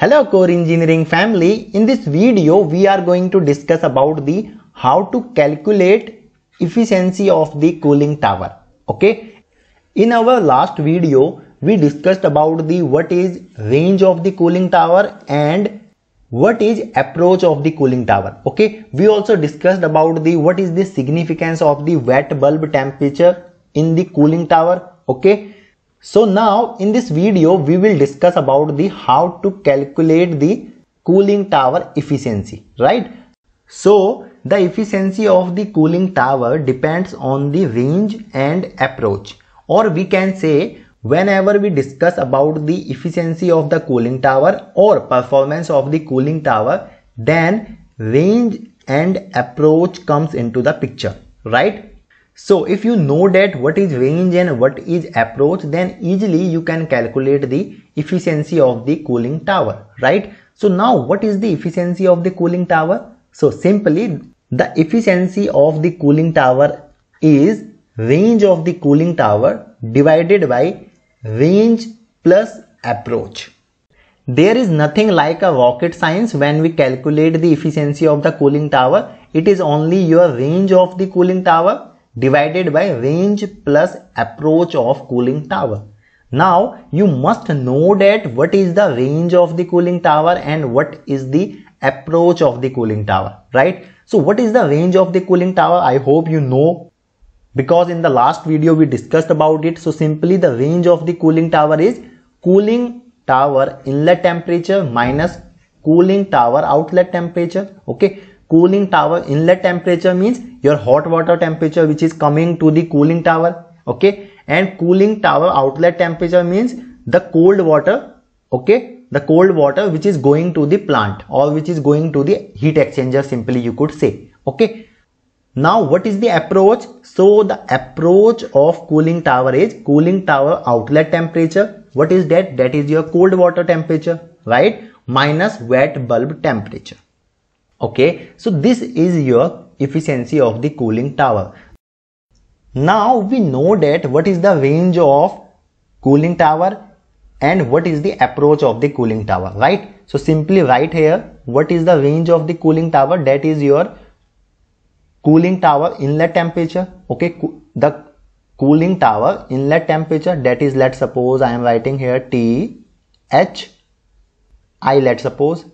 Hello Core Engineering family. In this video, we are going to discuss about the how to calculate efficiency of the cooling tower. Okay. In our last video, we discussed about the what is range of the cooling tower and what is approach of the cooling tower. Okay. We also discussed about the what is the significance of the wet bulb temperature in the cooling tower. Okay so now in this video we will discuss about the how to calculate the cooling tower efficiency, right? So the efficiency of the cooling tower depends on the range and approach or we can say whenever we discuss about the efficiency of the cooling tower or performance of the cooling tower then range and approach comes into the picture, right? So if you know that what is range and what is approach then easily you can calculate the efficiency of the cooling tower, right? So now what is the efficiency of the cooling tower? So simply the efficiency of the cooling tower is range of the cooling tower divided by range plus approach. There is nothing like a rocket science when we calculate the efficiency of the cooling tower. It is only your range of the cooling tower divided by range plus approach of cooling tower. Now you must know that what is the range of the cooling tower and what is the approach of the cooling tower, right? So what is the range of the cooling tower? I hope you know because in the last video we discussed about it. So simply the range of the cooling tower is cooling tower inlet temperature minus cooling tower outlet temperature. Okay, cooling tower inlet temperature means your hot water temperature which is coming to the cooling tower okay and cooling tower outlet temperature means the cold water okay the cold water which is going to the plant or which is going to the heat exchanger simply you could say okay now what is the approach so the approach of cooling tower is cooling tower outlet temperature what is that that is your cold water temperature right minus wet bulb temperature okay so this is your efficiency of the cooling tower. Now we know that what is the range of cooling tower and what is the approach of the cooling tower, right? So simply write here what is the range of the cooling tower that is your cooling tower inlet temperature, okay? The cooling tower inlet temperature that is let's suppose I am writing here T H I let's suppose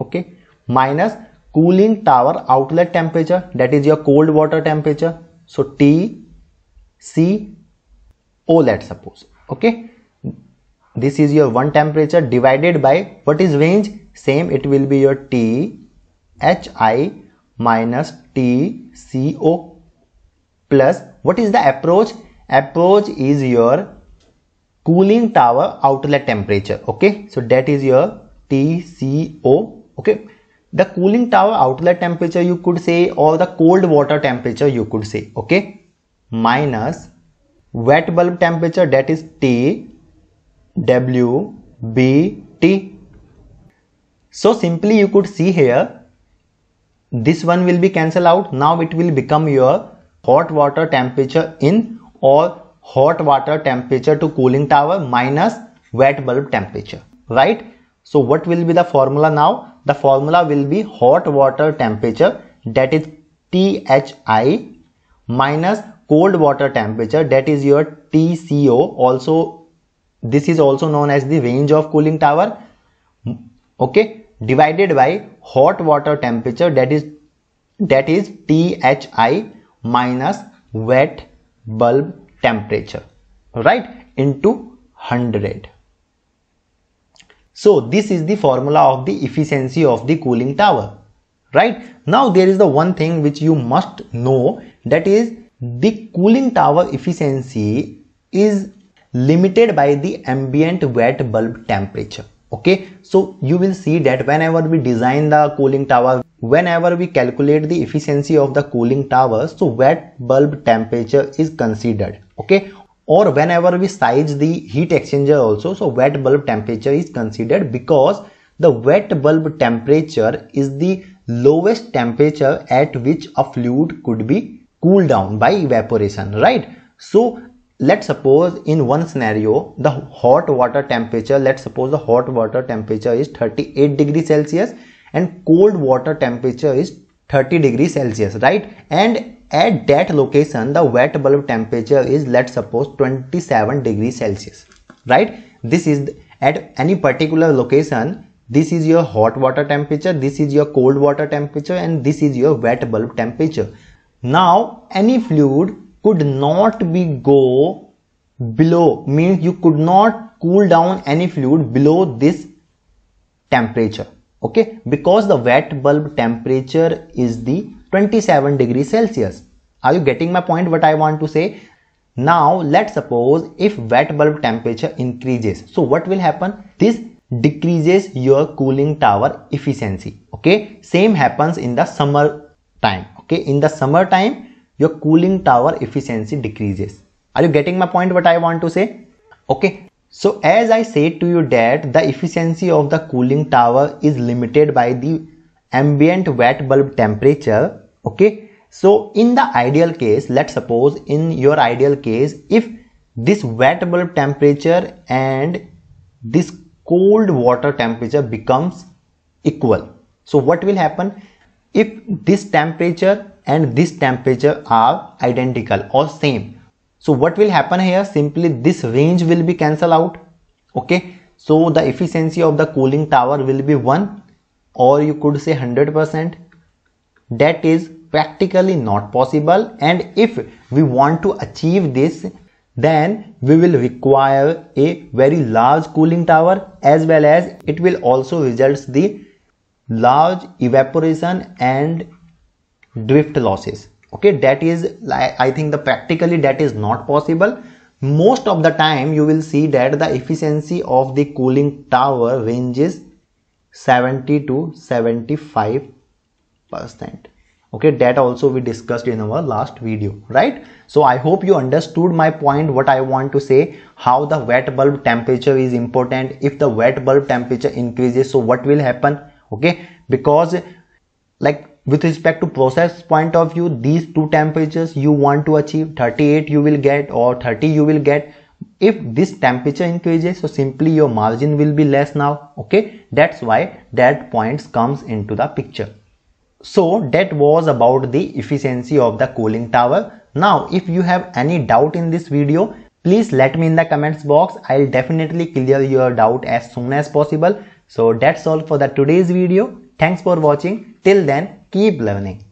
okay minus cooling tower outlet temperature that is your cold water temperature so T C O let's suppose okay this is your one temperature divided by what is range same it will be your T H I minus T C O plus what is the approach approach is your cooling tower outlet temperature okay so that is your T C O okay the cooling tower outlet temperature you could say or the cold water temperature you could say okay minus wet bulb temperature that is T W B T so simply you could see here this one will be cancelled out now it will become your hot water temperature in or hot water temperature to cooling tower minus wet bulb temperature right so what will be the formula now the formula will be hot water temperature that is THI minus cold water temperature that is your TCO also this is also known as the range of cooling tower okay divided by hot water temperature that is that is THI minus wet bulb temperature right into 100 so this is the formula of the efficiency of the cooling tower. Right now there is the one thing which you must know that is the cooling tower efficiency is limited by the ambient wet bulb temperature okay so you will see that whenever we design the cooling tower whenever we calculate the efficiency of the cooling tower so wet bulb temperature is considered okay or whenever we size the heat exchanger also so wet bulb temperature is considered because the wet bulb temperature is the lowest temperature at which a fluid could be cooled down by evaporation right so let's suppose in one scenario the hot water temperature let's suppose the hot water temperature is 38 degree celsius and cold water temperature is 30 degree celsius right and at that location, the wet bulb temperature is let's suppose 27 degrees Celsius, right? This is at any particular location, this is your hot water temperature, this is your cold water temperature and this is your wet bulb temperature. Now, any fluid could not be go below, means you could not cool down any fluid below this temperature okay because the wet bulb temperature is the 27 degrees Celsius. Are you getting my point what I want to say? Now let's suppose if wet bulb temperature increases. So what will happen? This decreases your cooling tower efficiency. Okay. Same happens in the summer time. Okay. In the summer time, your cooling tower efficiency decreases. Are you getting my point what I want to say? Okay. So as I said to you that the efficiency of the cooling tower is limited by the ambient wet bulb temperature okay so in the ideal case let's suppose in your ideal case if this wet bulb temperature and this cold water temperature becomes equal so what will happen if this temperature and this temperature are identical or same so what will happen here simply this range will be cancelled out okay so the efficiency of the cooling tower will be one or you could say 100% that is practically not possible and if we want to achieve this then we will require a very large cooling tower as well as it will also results the large evaporation and drift losses okay that is i think the practically that is not possible most of the time you will see that the efficiency of the cooling tower ranges 70 to 75 percent okay that also we discussed in our last video right so i hope you understood my point what i want to say how the wet bulb temperature is important if the wet bulb temperature increases so what will happen okay because like with respect to process point of view these two temperatures you want to achieve 38 you will get or 30 you will get if this temperature increases so simply your margin will be less now okay that's why that points comes into the picture so that was about the efficiency of the cooling tower now if you have any doubt in this video please let me in the comments box i'll definitely clear your doubt as soon as possible so that's all for the today's video thanks for watching till then keep learning